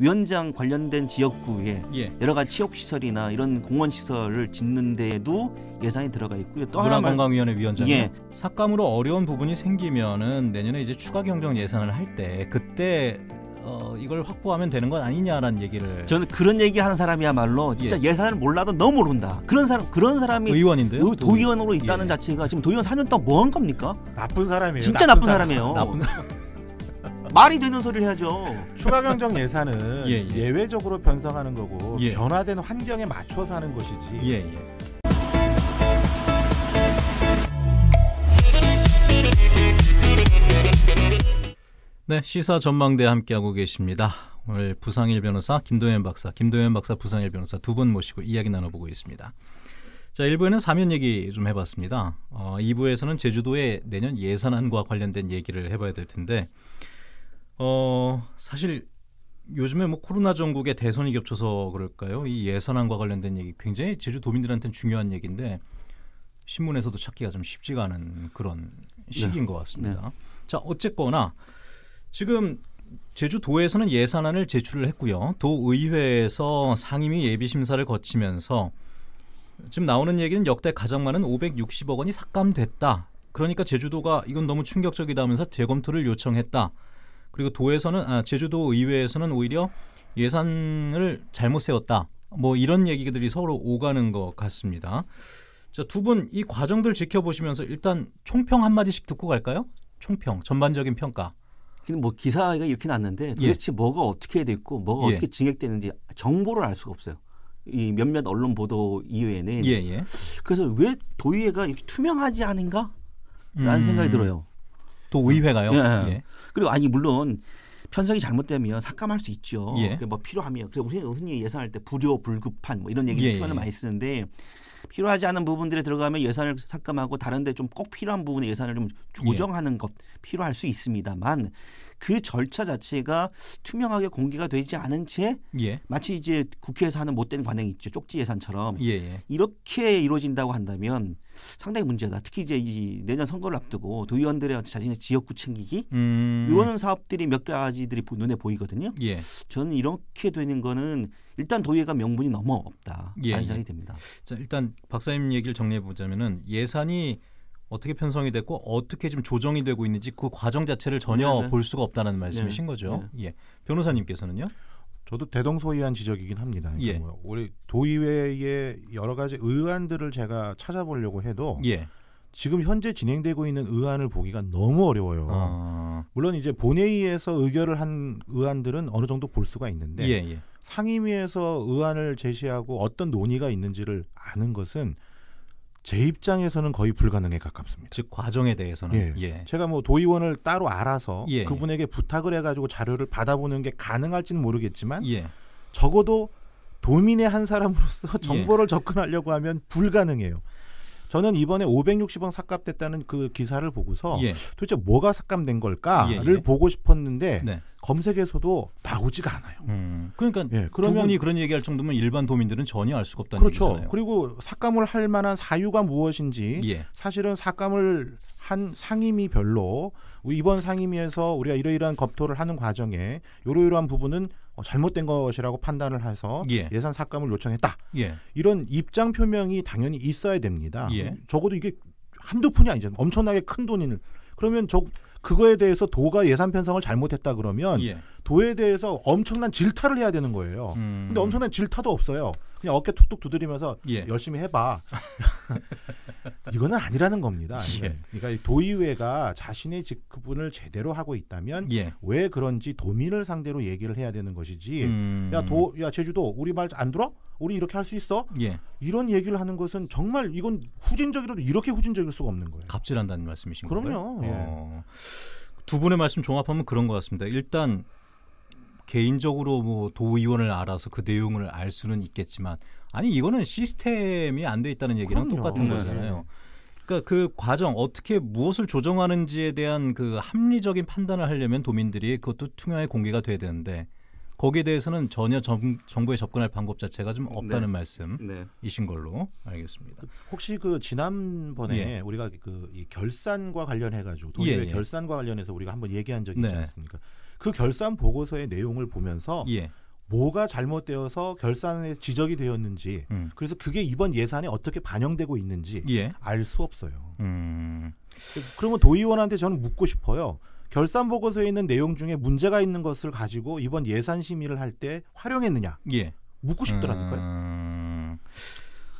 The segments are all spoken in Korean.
위원장 관련된 지역구에 예. 여러 가지 체육 시설이나 이런 공원 시설을 짓는 데에도 예산이 들어가 있고요. 또 하나 건강위원회 위원장 예. 삭감으로 어려운 부분이 생기면은 내년에 이제 추가 경정 예산을 할 때 그때 어, 이걸 확보하면 되는 건 아니냐라는 얘기를 저는 그런 얘기 하는 사람이야말로 진짜 예. 산을 몰라도 너무 모른다 그런 사람 그런 사람이 의원인데요 의, 도의원으로 있다는 예. 자체가 지금 도의원 4년 동안 뭐한 겁니까 나쁜 사람이에요 진짜 나쁜, 나쁜 사람. 사람이에요 나쁜 사람. 말이 되는 소리를 해야죠. 추가 경정 예산은 예, 예. 외적으로 변성하는 거고 예. 변화된 환경에 맞춰서 하는 것이지. 예, 예. 네, 시사 전망대 함께하고 계십니다. 오늘 부상일 변호사, 김도현 박사, 김도현 박사, 부상일 변호사 두 분 모시고 이야기 나눠보고 있습니다. 자, 1부에는 사면 얘기 좀 해봤습니다. 어, 2부에서는 제주도의 내년 예산안과 관련된 얘기를 해봐야 될 텐데 어, 사실 요즘에 뭐 코로나 전국에 대선이 겹쳐서 그럴까요? 이 예산안과 관련된 얘기 굉장히 제주도민들한테는 중요한 얘기인데 신문에서도 찾기가 좀 쉽지가 않은 그런 네. 시기인 네. 것 같습니다. 네. 자, 어쨌거나 지금 제주도에서는 예산안을 제출을 했고요. 도의회에서 상임위 예비심사를 거치면서 지금 나오는 얘기는 역대 가장 많은 560억 원이 삭감됐다. 그러니까 제주도가 이건 너무 충격적이다면서 재검토를 요청했다. 그리고 도에서는 아, 제주도 의회에서는 오히려 예산을 잘못 세웠다. 뭐 이런 얘기들이 서로 오가는 것 같습니다. 자, 두 분 이 과정들 지켜보시면서 일단 총평 한 마디씩 듣고 갈까요? 총평, 전반적인 평가. 뭐 기사가 이렇게 났는데 도대체 예. 뭐가 어떻게 됐고 뭐가 예. 어떻게 증액됐는지 정보를 알 수가 없어요. 이 몇몇 언론 보도 이외에는 예예. 예. 그래서 왜 도의회가 이렇게 투명하지 않은가라는 음... 생각이 들어요. 도 의회가요? 예. 예. 그리고 아니 물론 편성이 잘못되면 삭감할 수 있죠. 예. 뭐 필요하면 그래서 우선 흔히 예산할 때 불요 불급한 뭐 이런 얘기 예. 표현을 예. 많이 쓰는데 필요하지 않은 부분들에 들어가면 예산을 삭감하고 다른데 좀 꼭 필요한 부분에 예산을 좀 조정하는 예. 것 필요할 수 있습니다만 그 절차 자체가 투명하게 공개가 되지 않은 채 예. 마치 이제 국회에서 하는 못된 관행이 있죠 쪽지 예산처럼 예, 예. 이렇게 이루어진다고 한다면 상당히 문제다. 특히 이제 이 내년 선거를 앞두고 도의원들의 자신의 지역구 챙기기 음. 이런 사업들이 몇 가지들이 눈에 보이거든요. 예. 저는 이렇게 되는 거는 일단 도의회가 명분이 너무 없다. 예. 예. 생각이 됩니다. 자, 일단 박사님 얘기를 정리해 보자면은 예산이 어떻게 편성이 됐고 어떻게 지금 조정이 되고 있는지 그 과정 자체를 전혀 네네. 네. 볼 수가 없다는 말씀이신 네. 거죠. 네. 예. 변호사님께서는요? 저도 대동소이한 지적이긴 합니다. 그러니까 예. 뭐 우리 도의회의 여러 가지 의안들을 제가 찾아보려고 해도 예. 지금 현재 진행되고 있는 의안을 보기가 너무 어려워요. 어... 물론 이제 본회의에서 의결을 한 의안들은 어느 정도 볼 수가 있는데 예, 예. 상임위에서 의안을 제시하고 어떤 논의가 있는지를 아는 것은 제 입장에서는 거의 불가능에 가깝습니다. 즉 과정에 대해서는 예. 예. 제가 뭐 도의원을 따로 알아서 예. 그분에게 부탁을 해가지고 자료를 받아보는 게 가능할지는 모르겠지만 예. 적어도 도민의 한 사람으로서 정보를 예. 접근하려고 하면 불가능해요. 저는 이번에 560원 삭감됐다는 그 기사를 보고서 예. 도대체 뭐가 삭감된 걸까를 보고 싶었는데 네. 검색에서도 나오지가 않아요. 음, 그러니까 예, 그러면, 이 그런 얘기할 정도면 일반 도민들은 전혀 알 수가 없다는 그렇죠. 얘기잖아요. 그리고 삭감을 할 만한 사유가 무엇인지 예. 사실은 삭감을 한 상임위 별로 이번 상임위에서 우리가 이러이러한 검토를 하는 과정에 이러이러한 부분은 어, 잘못된 것이라고 판단을 해서 예. 산 삭감을 요청했다. 예. 이런 입장 표명이 당연히 있어야 됩니다. 예. 적어도 이게 한두 푼이 아니잖아요 엄청나게 큰 돈인 그러면 저 그거에 대해서 도가 예산 편성을 잘못했다 그러면 예. 도에 대해서 엄청난 질타를 해야 되는 거예요. 음. 근데 엄청난 질타도 없어요. 그냥 어깨 툭툭 두드리면서 예. 열심히 해봐. 이거는 아니라는 겁니다. 예. 그러니까 도의회가 자신의 직분을 제대로 하고 있다면 예. 왜 그런지 도민을 상대로 얘기를 해야 되는 것이지. 음. 야, 도, 야, 제주도 우리 말 안 들어? 우리 이렇게 할 수 있어? 예. 이런 얘기를 하는 것은 정말 이건 후진적이라도 이렇게 후진적일 수가 없는 거예요. 갑질한다는 말씀이신 그럼요. 건가요? 예. 그 어. 두 분의 말씀 종합하면 그런 것 같습니다. 일단 개인적으로 뭐 도의원을 알아서 그 내용을 알 수는 있겠지만 아니 이거는 시스템이 안 돼 있다는 얘기랑 그럼요. 똑같은 네. 거잖아요. 그러니까 그 과정 어떻게 무엇을 조정하는지에 대한 그 합리적인 판단을 하려면 도민들이 그것도 투명하게 공개가 돼야 되는데 거기에 대해서는 전혀 정, 부에 접근할 방법 자체가 좀 없다는 네. 말씀이신 걸로 알겠습니다. 혹시 그 지난번에 예. 우리가 그이 결산과 관련해 가지고 도의회 예, 예. 결산과 관련해서 우리가 한번 얘기한 적이 있지 네. 않습니까? 그 결산 보고서의 내용을 보면서 예. 뭐가 잘못되어서 결산에 지적이 되었는지 음. 그래서 그게 이번 예산에 어떻게 반영되고 있는지 예. 알수 없어요. 음. 그러면 뭐 도의원한테 저는 묻고 싶어요. 결산 보고서에 있는 내용 중에 문제가 있는 것을 가지고 이번 예산 심의를 할 때 활용했느냐 예. 묻고 싶더라니요 음.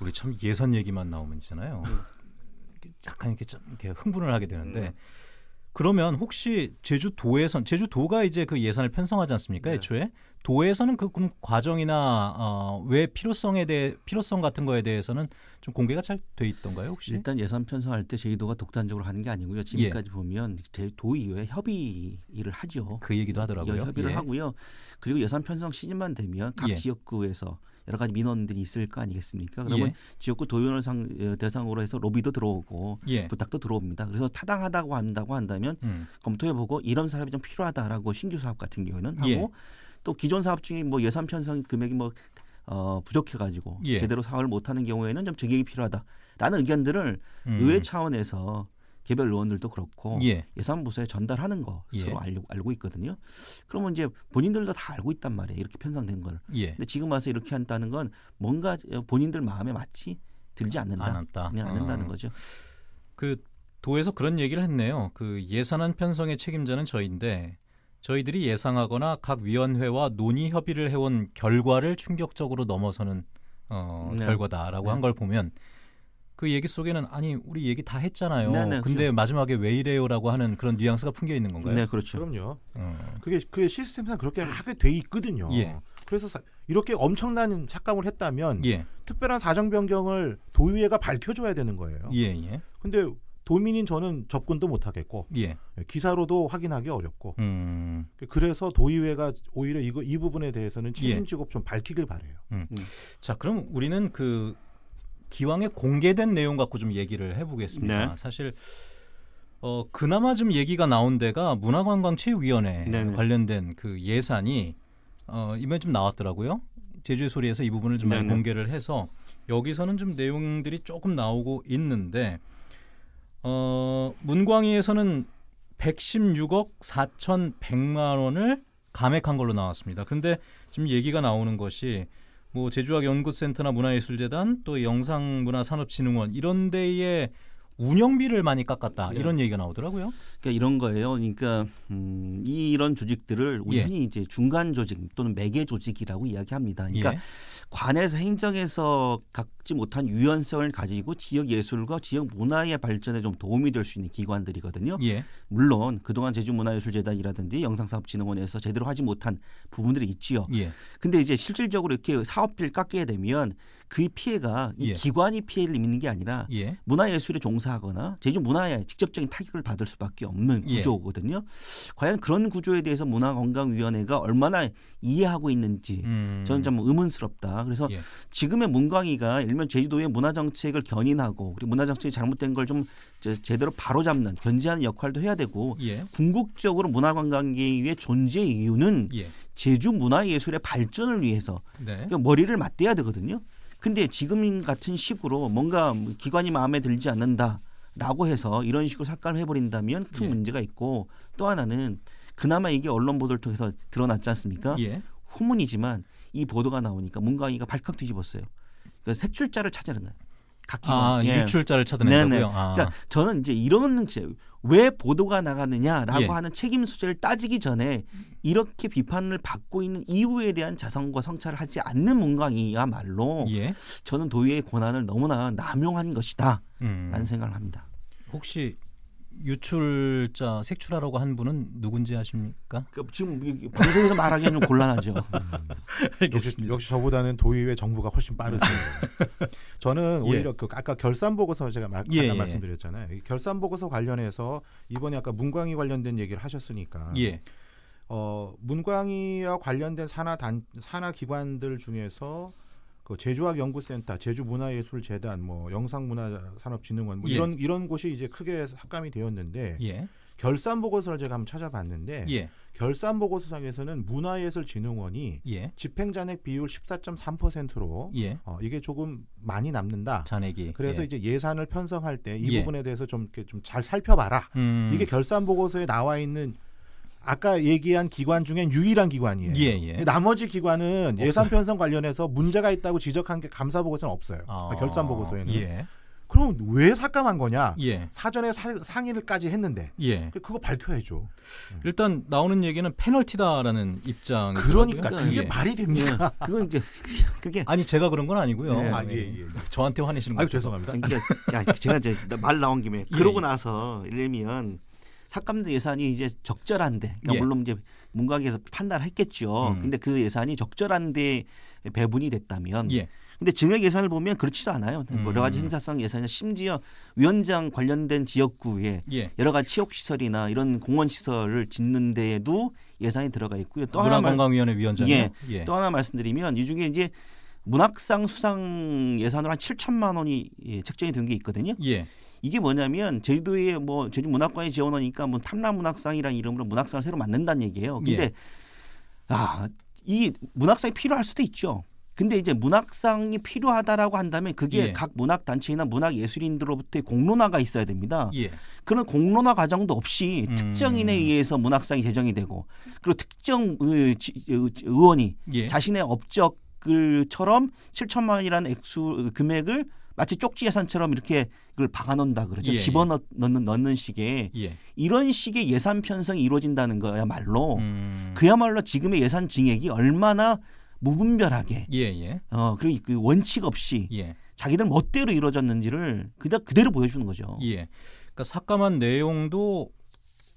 우리 참 예산 얘기만 나오면 있잖아요. 음. 약간 이렇게 좀 이렇게 흥분을 하게 되는데 음. 그러면 혹시 제주도에선 제주도가 이제 그 예산을 편성하지 않습니까? 네. 애초에 도에서는 그 그럼 과정이나 어, 왜 필요성에 대해 필요성 같은 거에 대해서는 좀 공개가 잘 돼 있던가요 혹시? 일단 예산 편성할 때 제주도가 독단적으로 하는 게 아니고요. 지금까지 예. 보면 도 이후에 협의를 하죠. 그 얘기도 예, 하더라고요. 협의를 예. 하고요. 그리고 예산 편성 시즌만 되면 각 예. 지역구에서 여러 가지 민원들이 있을 거 아니겠습니까? 그러면 예. 지역구 도의원을 상, 어, 대상으로 해서 로비도 들어오고 예. 부탁도 들어옵니다. 그래서 타당하다고 한다고 한다면 음. 검토해보고 이런 사람이 좀 필요하다라고 신규 사업 같은 경우에는 하고 예. 또 기존 사업 중에 뭐 예산 편성 금액이 뭐 어, 부족해가지고 예. 제대로 사업을 못하는 경우에는 좀 증액이 필요하다라는 의견들을 음. 의회 차원에서 개별 의원들도 그렇고 예. 산부서에 전달하는 것으로 예. 알고, 알고 있거든요. 그러면 이제 본인들도 다 알고 있단 말이에요. 이렇게 편성된 걸. 예. 근데 지금 와서 이렇게 한다는 건 뭔가 본인들 마음에 맞지 들지 않는다. 안 한다. 그냥 안 한다는 어. 거죠. 그 도에서 그런 얘기를 했네요. 그 예산안 편성의 책임자는 저희인데 저희들이 예상하거나 각 위원회와 논의 협의를 해온 결과를 충격적으로 넘어서는 어, 네. 결과다라고 네. 한걸 보면 그 얘기 속에는 아니 우리 얘기 다 했잖아요. 네네, 네, 근데 그렇죠. 마지막에 왜 이래요라고 하는 그런 뉘앙스가 풍겨 있는 건가요? 네, 그렇죠. 그럼요. 어. 그게 그 시스템상 그렇게 하게 돼 있거든요. 예. 그래서 사, 이렇게 엄청난 착각을 했다면 예. 특별한 사정 변경을 도의회가 밝혀줘야 되는 거예요. 예, 예. 근데 도민인 저는 접근도 못 하겠고 예. 예. 기사로도 확인하기 어렵고 음. 그래서 도의회가 오히려 이거 이 부분에 대해서는 책임지고 예. 좀 밝히길 바래요. 음. 음. 자 그럼 우리는 그 기왕에 공개된 내용 갖고 좀 얘기를 해보겠습니다. 네. 사실 어 그나마 좀 얘기가 나온 데가 문화관광체육위원회 네네. 네. 관련된 그 예산이 어 이번에 좀 나왔더라고요. 제주의 소리에서 이 부분을 좀 많이 네, 네. 공개를 해서 여기서는 좀 내용들이 조금 나오고 있는데 어 문광위에서는 116억 4,100만 원을 감액한 걸로 나왔습니다. 근데 지금 얘기가 나오는 것이 뭐 제주학 연구센터나 문화예술재단 또 영상문화산업진흥원 이런 데에 운영비를 많이 깎았다 네. 이런 얘기가 나오더라고요. 그러니까 이런 거예요. 그러니까 음, 이런 조직들을 우리 예. 히 이제 중간 조직 또는 매개 조직이라고 이야기합니다. 그러니까 예. 관에서 행정에서 각 갖지 못한 유연성을 가지고 지역 예술과 지역 문화의 발전에 좀 도움이 될 수 있는 기관들이거든요. 예. 물론 그동안 제주문화예술재단이라든지 영상사업진흥원에서 제대로 하지 못한 부분들이 있지요. 예. 근데 이제 실질적으로 이렇게 사업비를 깎게 되면 그 피해가 이 예. 기관이 피해를 입는 게 아니라 예. 문화예술에 종사하거나 제주 문화에 직접적인 타격을 받을 수밖에 없는 예. 구조거든요. 과연 그런 구조에 대해서 문화건강위원회가 얼마나 이해하고 있는지 음. 저는 좀 의문스럽다. 그래서 예. 지금의 문광이가 일명 보면 제주도의 문화 정책을 견인하고 그리고 문화 정책이 잘못된 걸 좀 제대로 바로잡는 견제하는 역할도 해야 되고 예. 궁극적으로 문화 관광계의 존재 이유는 예. 제주 문화 예술의 발전을 위해서 네. 그러니까 머리를 맞대야 되거든요. 근데 지금 같은 식으로 뭔가 기관이 마음에 들지 않는다라고 해서 이런 식으로 삭감해 을 버린다면 큰 예. 문제가 있고 또 하나는 그나마 이게 언론 보도를 통해서 드러났지 않습니까? 예. 후문이지만 이 보도가 나오니까 문광이가 발칵 뒤집었어요. 그 색출자를 찾아낸 거예요. 각기 아, 예. 유출자를 찾아낸다고요. 아. 그러니까 저는 이제 이런 왜 보도가 나가느냐라고 예. 하는 책임 소재를 따지기 전에 이렇게 비판을 받고 있는 이유에 대한 자성과 성찰을 하지 않는 문광이야말로 예. 저는 도의의 권한을 너무나 남용한 것이다라는 음. 생각을 합니다. 혹시 유출자 색출하라고 한 분은 누군지 아십니까? 그러니까 지금 방송에서 말하기는 좀 곤란하죠. 음. 역시, 역시 저보다는 도의회 정부가 훨씬 빠르세요. 저는 예. 오히려 예. 그 아까 결산 보고서 제가 말, 예, 잠깐 예. 말씀드렸잖아요. 결산 보고서 관련해서 이번에 아까 문광이 관련된 얘기를 하셨으니까 예. 어, 문광이와 관련된 산하 단 산하 기관들 중에서 그 제주학 연구센터, 제주문화예술재단, 뭐 영상문화산업진흥원 뭐 예. 이런 이런 곳이 이제 크게 삭감이 되었는데 예. 결산 보고서를 제가 한번 찾아봤는데 예. 결산 보고서상에서는 문화예술진흥원이 예. 집행 잔액 비율 14.3%로 예. 어, 이게 조금 많이 남는다. 잔액이. 그래서 예. 이제 예산을 편성할 때 이 부분에 대해서 좀 이렇게 좀 잘 살펴봐라. 음. 이게 결산 보고서에 나와 있는 아까 얘기한 기관 중엔 유일한 기관이에요. 예, 예. 나머지 기관은 없어요. 예산 편성 관련해서 문제가 있다고 지적한 게 감사 보고서는 없어요. 아, 그러니까 결산 보고서에는. 예. 그럼 왜 삭감한 거냐? 예. 사전에 사, 상의를까지 했는데 예. 그, 그거 밝혀야죠. 예. 일단 나오는 얘기는 페널티다라는 입장. 그러니까 거고요. 그러니까 그게 예. 말이 됩니까? 예. 그건 이제 그게 아니 제가 그런 건 아니고요. 네. 아, 저한테 화내시는 거죠. 죄송합니다. 그러니까, 야, 제가 이제 말 나온 김에 그러고 나서 일면 삭감된 예산이 이제 적절한데 그러니까 예. 물론 이제 문과계에서 판단했겠죠. 음. 근데 그 예산이 적절한데 배분이 됐다면 예. 근데 증액 예산을 보면 그렇지도 않아요. 음. 여러 가지 음. 행사성 예산이 심지어 위원장 관련된 지역구에 예. 여러 가지 체육시설이나 이런 공원시설을 짓는 데에도 예산이 들어가 있고요. 또 하나 건강위원회 위원장 예. 예. 또 하나 말씀드리면 이 중에 이제 문학상 수상 예산으로 한 7천만 원이 예, 책정이 된 게 있거든요. 예. 이게 뭐냐면 제주도에뭐 제주 문학관에 지원하니까 뭐 탐라 문학상이라는 이름으로 문학상을 새로 만든다는 얘기예요. 근데 예. 아, 이 문학상이 필요할 수도 있죠. 근데 이제 문학상이 필요하다라고 한다면 그게 예. 각 문학 단체나 문학 예술인들로부터의 공론화가 있어야 됩니다. 예. 그런 공론화 과정도 없이 음. 특정인에 의해서 문학상이 제정이 되고 그리고 특정 의, 원이 예. 자신의 업적을처럼 7천만 이라는 액수 그 금액을 마치 쪽지 예산처럼 이렇게 그걸 박아놓는다 그러죠. 예, 예, 집어넣는 넣는 식의 예. 이런 식의 예산 편성이 이루어진다는 거야말로 음. 그야말로 지금의 예산 증액이 얼마나 무분별하게 예, 예. 어 그리고 그 원칙 없이 예. 자기들 멋대로 이루어졌는지를 그냥 그대로 보여주는 거죠. 예. 그러니까 삭감한 내용도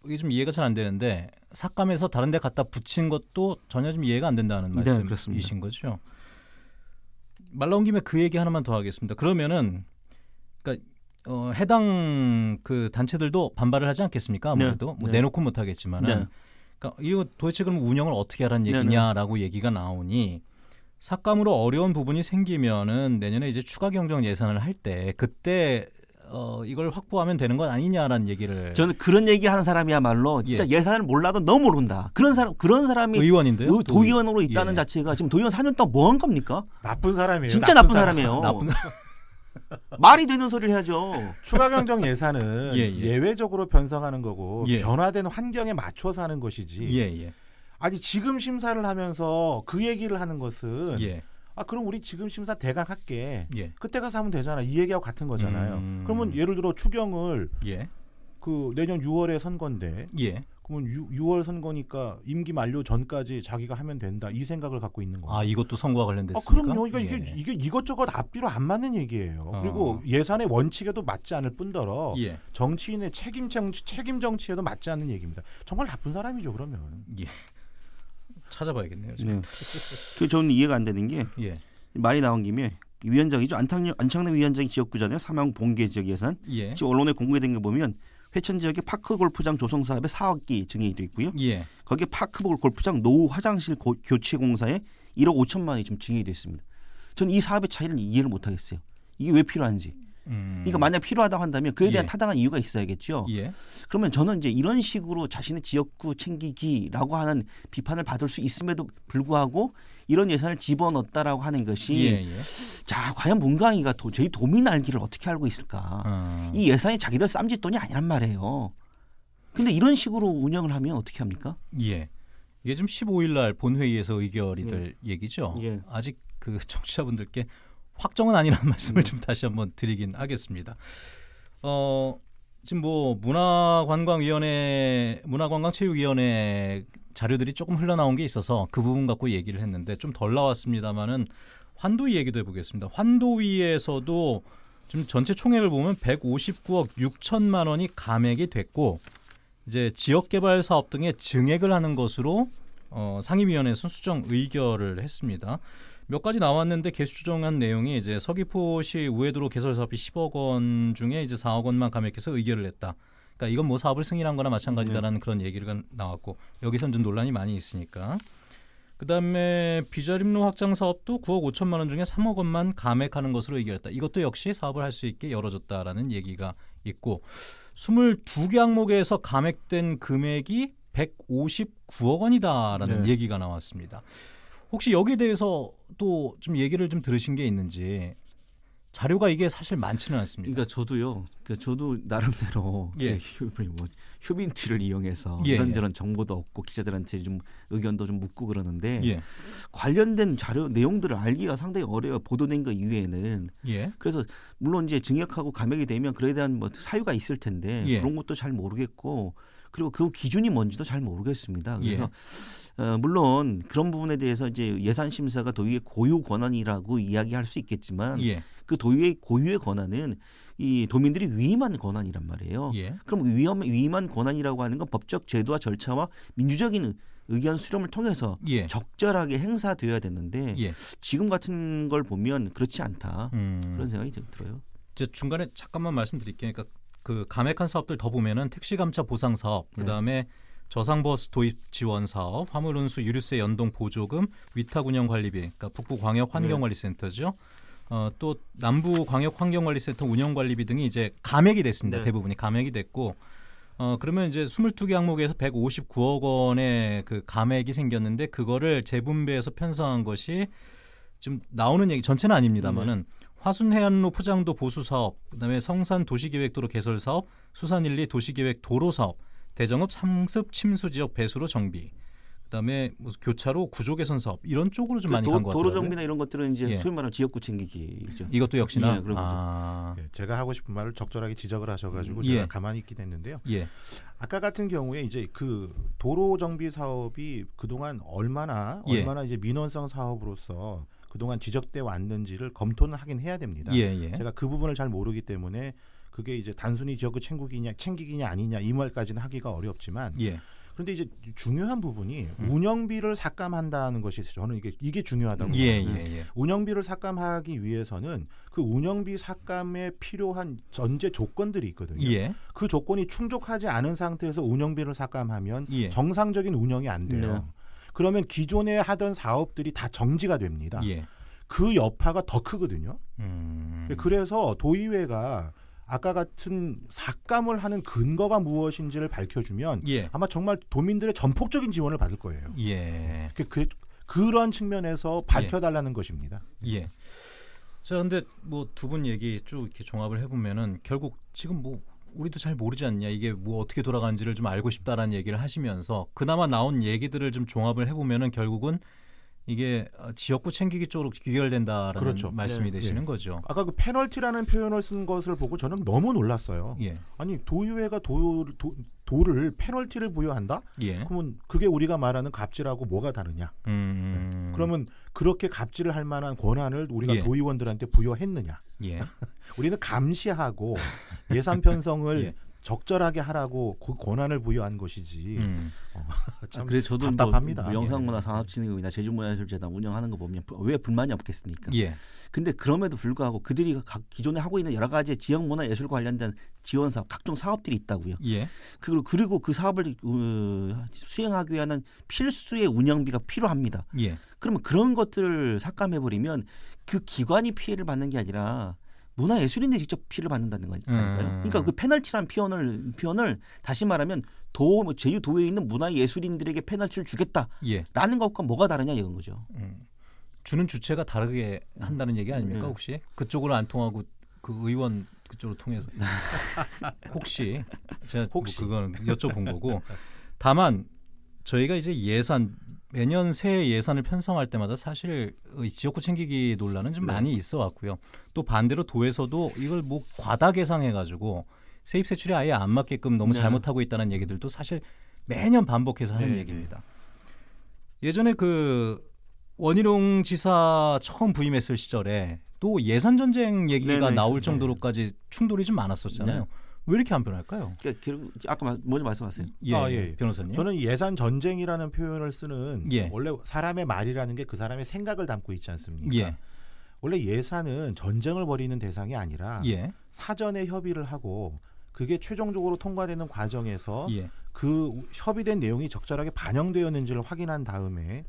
이게 좀 이해가 잘 안 되는데 삭감해서 다른 데 갖다 붙인 것도 전혀 좀 이해가 안 된다는 네, 말씀이신 네, 거죠. 말 나온 김에 그 얘기 하나만 더 하겠습니다. 그러면은 그러니까 어, 해당 그 단체들도 반발을 하지 않겠습니까? 네. 아무래도 뭐 네. 뭐 내놓고 못 하겠지만은 네. 그러니까 이거 도대체 그럼 운영을 어떻게 하라는 네, 네. 얘기냐라고 얘기가 나오니 삭감으로 어려운 부분이 생기면은 내년에 이제 추가 경정 예산을 할 때 그때 어, 이걸 확보하면 되는 건 아니냐라는 얘기를 저는 그런 얘기 하는 사람이야말로 진짜 예. 산을 몰라도 너무 모른다. 그런 사람 그런 사람이 의원인데요. 도의원으로 도의. 예. 있다는 예. 자체가 지금 도의원 4년 동안 뭐 한 겁니까? 나쁜 사람이에요. 진짜 나쁜, 나쁜 사람. 이에요 나쁜 사람. 말이 되는 소리를 해야죠. 추가 경정 예산은 예, 예. 외적으로 변성하는 거고 예. 변화된 환경에 맞춰서 하는 것이지. 예, 예. 아니 지금 심사를 하면서 그 얘기를 하는 것은 아 그럼 우리 지금 심사 대강 할게. 예. 그때 가서 하면 되잖아. 이 얘기하고 같은 거잖아요. 음. 그러면 예를 들어 추경을 예. 그 내년 6월에 선건데 예. 그러면 6, 월 선거니까 임기 만료 전까지 자기가 하면 된다 이 생각을 갖고 있는 거예요. 아 이것도 선거와 관련됐습니까? 아, 그럼요. 그러니까 이게 예. 이게 이것저것 앞뒤로 안 맞는 얘기예요. 어. 그리고 예산의 원칙에도 맞지 않을 뿐더러 예. 정치인의 책임 정치 책임 정치에도 맞지 않는 얘기입니다. 정말 나쁜 사람이죠 그러면. 예. 찾아봐야겠네요. 지금. 네. 그 저는 이해가 안 되는 게 예. 말이 나온 김에 위원장이죠 안탕 안창남 위원장이 지역구잖아요. 삼양 봉계 지역 예산. 예. 지금 언론에 공개된 거 보면 회천 지역에 파크 골프장 조성 사업에 4억기 증액이 돼 있고요. 예. 거기에 파크 골프장 노후 화장실 고, 교체 공사에 1억 5천만 원이 지금 증액이 돼 있습니다. 저는 이 사업의 차이를 이해를 못 하겠어요. 이게 왜 필요한지. 그러니까 만약 필요하다고 한다면 그에 대한 예. 타당한 이유가 있어야겠죠. 예. 그러면 저는 이제 이런 식으로 자신의 지역구 챙기기라고 하는 비판을 받을 수 있음에도 불구하고 이런 예산을 집어넣었다라고 하는 것이 예, 예. 자 과연 문광이가 도, 저희 도민 알기를 어떻게 알고 있을까? 음. 이 예산이 자기들 쌈짓돈이 아니란 말이에요. 근데 이런 식으로 운영을 하면 어떻게 합니까? 예. 이게 지금 15일 날 본회의에서 의결이 예. 될 얘기죠. 예. 아직 그 청취자분들께 확정은 아니라는 말씀을 음. 좀 다시 한번 드리긴 하겠습니다. 어, 지금 뭐 문화관광위원회, 문화관광체육위원회 자료들이 조금 흘러나온 게 있어서 그 부분 갖고 얘기를 했는데 좀 덜 나왔습니다만은 환도위 얘기도 해보겠습니다. 환도위에서도 지금 전체 총액을 보면 159억 6천만 원이 감액이 됐고 이제 지역개발 사업 등의 증액을 하는 것으로 어, 상임위원회에서 수정 의결을 했습니다. 몇 가지 나왔는데 개수 조정한 내용이 이제 서귀포시 우회도로 개설 사업비 10억 원 중에 이제 4억 원만 감액해서 의결을 했다. 그러니까 이건 뭐 사업을 승인한 거나 마찬가지다라는 네. 그런 얘기가 나왔고 여기선 좀 논란이 많이 있으니까. 그다음에 비자림로 확장 사업도 9억 5천만 원 중에 3억 원만 감액하는 것으로 의결했다. 이것도 역시 사업을 할 수 있게 열어줬다라는 얘기가 있고 22개 항목에서 감액된 금액이 159억 원이다라는 네. 얘기가 나왔습니다. 혹시 여기에 대해서 또 좀 얘기를 좀 들으신 게 있는지 자료가 이게 사실 많지는 않습니다. 그러니까 저도요. 그러니까 저도 나름대로 예. 뭐 휴민티를 이용해서 예, 예. 이런저런 정보도 얻고 기자들한테 좀 의견도 좀 묻고 그러는데 예. 관련된 자료 내용들을 알기가 상당히 어려워 보도된 거 이외에는. 예. 그래서 물론 이제 증액하고 감액이 되면 그에 대한 뭐 사유가 있을 텐데 예. 그런 것도 잘 모르겠고 그리고 그 기준이 뭔지도 잘 모르겠습니다. 예. 그래서 예. 어, 물론 그런 부분에 대해서 이제 예산 심사가 도의회 고유 권한이라고 이야기할 수 있겠지만 예. 그 도의의 고유의 권한은 이 도민들이 위임한 권한이란 말이에요. 예. 그럼 위험 위임한 권한이라고 하는 건 법적 제도와 절차와 민주적인 의견 수렴을 통해서 예. 적절하게 행사되어야 되는데 예. 지금 같은 걸 보면 그렇지 않다 음. 그런 생각이 들어요. 저 중간에 잠깐만 말씀드릴게요. 그러니까 그 감액한 사업들 더 보면은 택시 감차 보상 사업, 네. 그다음에 네. 저상버스 도입 지원 사업, 화물운수 유류세 연동 보조금, 위탁 운영 관리비, 그러니까 북부 광역 환경관리센터죠. 네. 어, 또 남부 광역 환경관리센터 운영 관리비 등이 이제 감액이 됐습니다. 네. 대부분이 감액이 됐고 어, 그러면 이제 22개 항목에서 159억 원의 그 감액이 생겼는데 그거를 재분배해서 편성한 것이 지금 나오는 얘기 전체는 아닙니다만은 네. 화순해안로 포장도 보수 사업, 그다음에 성산 도시계획도로 개설 사업, 수산 일리 도시계획 도로 사업, 대정읍 상습 침수 지역 배수로 정비, 그다음에 무 뭐 교차로 구조 개선 사업 이런 쪽으로 좀그 많이 도, 간것 같아요. 도로 정비나 이런 것들은 이제 예. 소위 말하면 지역구 챙기기죠. 이것도 역시나 예, 그런 아. 거죠. 예, 제가 하고 싶은 말을 적절하게 지적을 하셔가지고 음, 제가 예. 가만히 있긴 했는데요. 예. 아까 같은 경우에 이제 그 도로 정비 사업이 그동안 얼마나 얼마나 이제 민원성 사업으로서 그동안 지적돼 왔는지를 검토는 하긴 해야 됩니다. 예, 예. 제가 그 부분을 잘 모르기 때문에 그게 이제 단순히 지역구 챙기기냐 챙기기냐 아니냐 이 말까지는 하기가 어렵지만 예. 그런데 이제 중요한 부분이 음. 운영비를 삭감한다는 것이 저는 이게 이게 중요하다고 예, 봅니다. 예, 예. 운영비를 삭감하기 위해서는 그 운영비 삭감에 필요한 전제 조건들이 있거든요. 예. 그 조건이 충족하지 않은 상태에서 운영비를 삭감하면 예. 정상적인 운영이 안 돼요. 네. 그러면 기존에 하던 사업들이 다 정지가 됩니다. 예. 그 여파가 더 크거든요. 음. 그래서 도의회가 아까 같은 삭감을 하는 근거가 무엇인지를 밝혀주면 예. 아마 정말 도민들의 전폭적인 지원을 받을 거예요. 예. 그, 그 그런 측면에서 예. 밝혀달라는 예. 것입니다. 예. 자, 근데 뭐 두 분 얘기 쭉 이렇게 종합을 해보면은 결국 지금 뭐 우리도 잘 모르지 않냐 이게 뭐 어떻게 돌아가는지를 좀 알고 싶다라는 얘기를 하시면서 그나마 나온 얘기들을 좀 종합을 해보면은 결국은 이게 어, 지역구 챙기기 쪽으로 귀결된다라는 그렇죠. 말씀이 네. 되시는 예. 거죠. 아까 그 페널티라는 표현을 쓴 것을 보고 저는 너무 놀랐어요. 예. 아니 도의회가 도, 도 도를 페널티를 부여한다? 예. 그러면 그게 우리가 말하는 갑질하고 뭐가 다르냐? 음... 네. 그러면 그렇게 갑질을 할 만한 권한을 우리가 예. 도의원들한테 부여했느냐? 우리는 감시하고 예산 편성을 예. 적절하게 하라고 그 권한을 부여한 것이지. 음. 어, 아, 참 아, 그래 저도 뭐 답답합니다. 뭐 영상문화 예. 산업진흥국이나 제주문화예술재단 운영하는 거 보면 왜 불만이 없겠습니까? 예. 근데 그럼에도 불구하고 그들이 각 기존에 하고 있는 여러 가지 지역 문화 예술 관련된 지원 사업, 각종 사업들이 있다고요. 예. 그리고 그리고 그 사업을 어, 수행하기 위한 필수의 운영비가 필요합니다. 예. 그러면 그런 것들을 삭감해 버리면 그 기관이 피해를 받는 게 아니라 문화예술인들이 직접 피해를 받는다는 거니까요. 음. 그러니까 그 페널티라는 표현을 표현을 다시 말하면 도 뭐 제주 도에 있는 문화예술인들에게 페널티를 예. 주겠다라는 예. 것과 뭐가 다르냐 이런 거죠. 음. 주는 주체가 다르게 한다는 얘기 아닙니까 네. 혹시 그쪽으로 안 통하고 그 의원 그쪽으로 통해서 혹시 제가 뭐 혹시 뭐 그건 여쭤본 거고 다만 저희가 이제 예산 매년 새 예산을 편성할 때마다 사실 지역구 챙기기 논란은 좀 네. 많이 있어 왔고요. 또 반대로 도에서도 이걸 뭐 과다 계상해 가지고 세입 세출이 아예 안 맞게끔 너무 네. 잘못하고 있다는 얘기들도 사실 매년 반복해서 하는 네, 네. 얘기입니다. 예전에 그 원희룡 지사 처음 부임했을 시절에 또 예산 전쟁 얘기가 네네, 나올 정도로까지 충돌이 좀 많았었잖아요. 네. 왜 이렇게 안 변할까요? 그러니까 아까 먼저 말씀하세요. 예, 예 아, 예, 예. 변호사님. 저는 예산 전쟁이라는 표현을 쓰는 예. 원래 사람의 말이라는 게 그 사람의 생각을 담고 있지 않습니까? 예. 원래 예산은 전쟁을 벌이는 대상이 아니라 예. 사전에 협의를 하고 그게 최종적으로 통과되는 과정에서 그 협의된 내용이 적절하게 반영되었는지를 확인한 다음에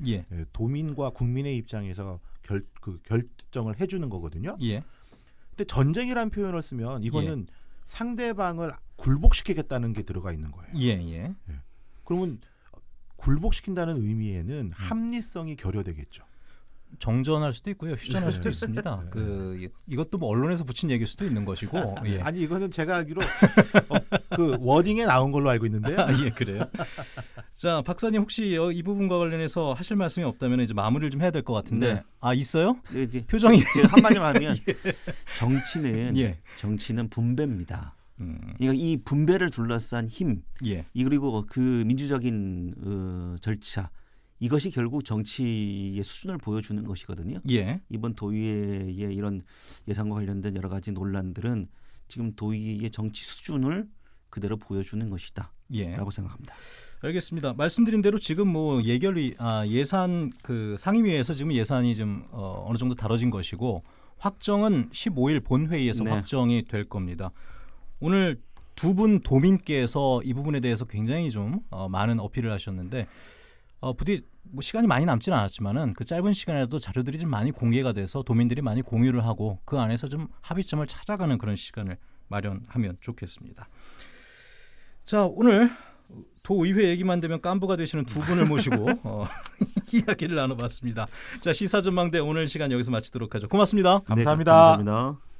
도민과 국민의 입장에서 결, 그 결정을 해주는 거거든요. 근데 전쟁이라는 표현을 쓰면 이거는 상대방을 굴복시키겠다는 게 들어가 있는 거예요. 예, 예. 예. 그러면 굴복시킨다는 의미에는 음. 합리성이 결여되겠죠. 정전할 수도 있고요, 휴전할 수도 네. 있습니다. 네. 그 이것도 뭐 언론에서 붙인 얘기일 수도 있는 것이고. 예. 아니 이거는 제가 알기로 어, 그 워딩에 나온 걸로 알고 있는데요. 아, 예, 그래요. 자, 박사님 혹시 이 부분과 관련해서 하실 말씀이 없다면 이제 마무리를 좀 해야 될 것 같은데. 네. 아, 있어요? 네, 표정이 제가 한마디만 하면 예. 정치는 예. 정치는 분배입니다. 음. 그러니까 이 분배를 둘러싼 힘, 예. 이 그리고 그 민주적인 어, 절차 이것이 결국 정치의 수준을 보여주는 것이거든요. 예. 이번 도의의 회 이런 예산과 관련된 여러 가지 논란들은 지금 도의의 회 정치 수준을 그대로 보여주는 것이다라고 예. 생각합니다. 알겠습니다. 말씀드린 대로 지금 뭐 예결위 아, 예산 그 상임위에서 지금 예산이 좀 어, 어느 정도 다뤄진 것이고 확정은 15일 본회의에서 네. 확정이 될 겁니다. 오늘 두 분 도민께서 이 부분에 대해서 굉장히 좀 어, 많은 어필을 하셨는데 어, 부디 뭐 시간이 많이 남지는 않았지만은 그 짧은 시간에도 자료들이 좀 많이 공개가 돼서 도민들이 많이 공유를 하고 그 안에서 좀 합의점을 찾아가는 그런 시간을 마련하면 좋겠습니다. 자 오늘 도의회 얘기만 되면 깐부가 되시는 두 분을 모시고 어, 이야기를 나눠봤습니다. 자 시사전망대 오늘 시간 여기서 마치도록 하죠. 고맙습니다. 감사합니다. 네, 감사합니다.